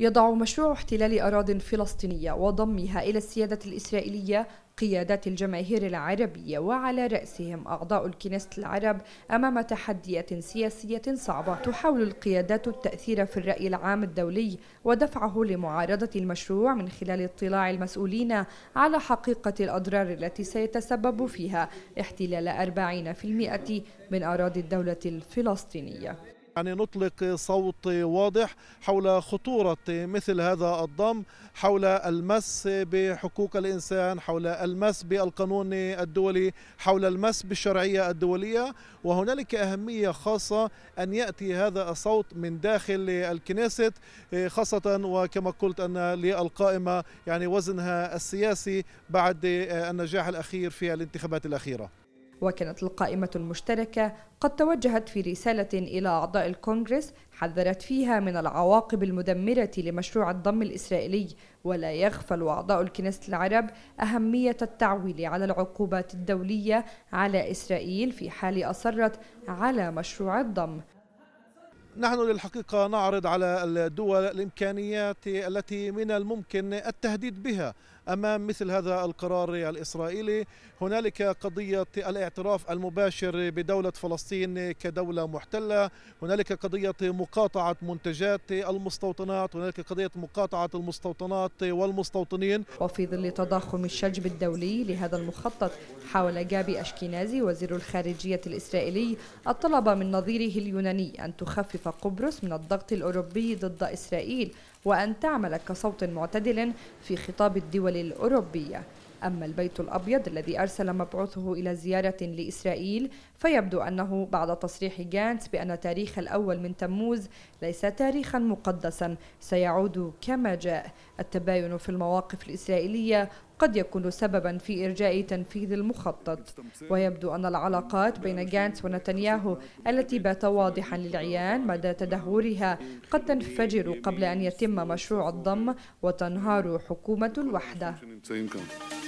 يضع مشروع احتلال أراض فلسطينية وضمها إلى السيادة الإسرائيلية قيادات الجماهير العربية وعلى رأسهم أعضاء الكنيسة العرب أمام تحديات سياسية صعبة تحاول القيادات التأثير في الرأي العام الدولي ودفعه لمعارضة المشروع من خلال اطلاع المسؤولين على حقيقة الأضرار التي سيتسبب فيها احتلال 40% من أراضي الدولة الفلسطينية يعني نطلق صوت واضح حول خطورة مثل هذا الضم حول المس بحقوق الإنسان حول المس بالقانون الدولي حول المس بالشرعية الدولية وهنالك أهمية خاصة أن يأتي هذا الصوت من داخل الكنيست خاصة وكما قلت أن للقائمة يعني وزنها السياسي بعد النجاح الأخير في الانتخابات الأخيرة وكانت القائمة المشتركة قد توجهت في رسالة إلى أعضاء الكونغرس حذرت فيها من العواقب المدمرة لمشروع الضم الإسرائيلي ولا يغفل أعضاء الكنيسة العرب أهمية التعويل على العقوبات الدولية على إسرائيل في حال أصرت على مشروع الضم نحن للحقيقة نعرض على الدول الإمكانيات التي من الممكن التهديد بها أمام مثل هذا القرار الإسرائيلي هنالك قضية الاعتراف المباشر بدولة فلسطين كدولة محتلة هنالك قضية مقاطعة منتجات المستوطنات هنالك قضية مقاطعة المستوطنات والمستوطنين وفي ظل تضخم الشجب الدولي لهذا المخطط حاول جابي أشكينازي وزير الخارجية الإسرائيلي الطلب من نظيره اليوناني أن تخفف تخفف قبرص من الضغط الأوروبي ضد إسرائيل وأن تعمل كصوت معتدل في خطاب الدول الأوروبية أما البيت الأبيض الذي أرسل مبعوثه إلى زيارة لإسرائيل فيبدو أنه بعد تصريح جانس بأن تاريخ الأول من تموز ليس تاريخا مقدسا سيعود كما جاء التباين في المواقف الإسرائيلية قد يكون سببا في إرجاء تنفيذ المخطط ويبدو أن العلاقات بين جانس ونتنياهو التي بات واضحا للعيان مدى تدهورها قد تنفجر قبل أن يتم مشروع الضم وتنهار حكومة الوحدة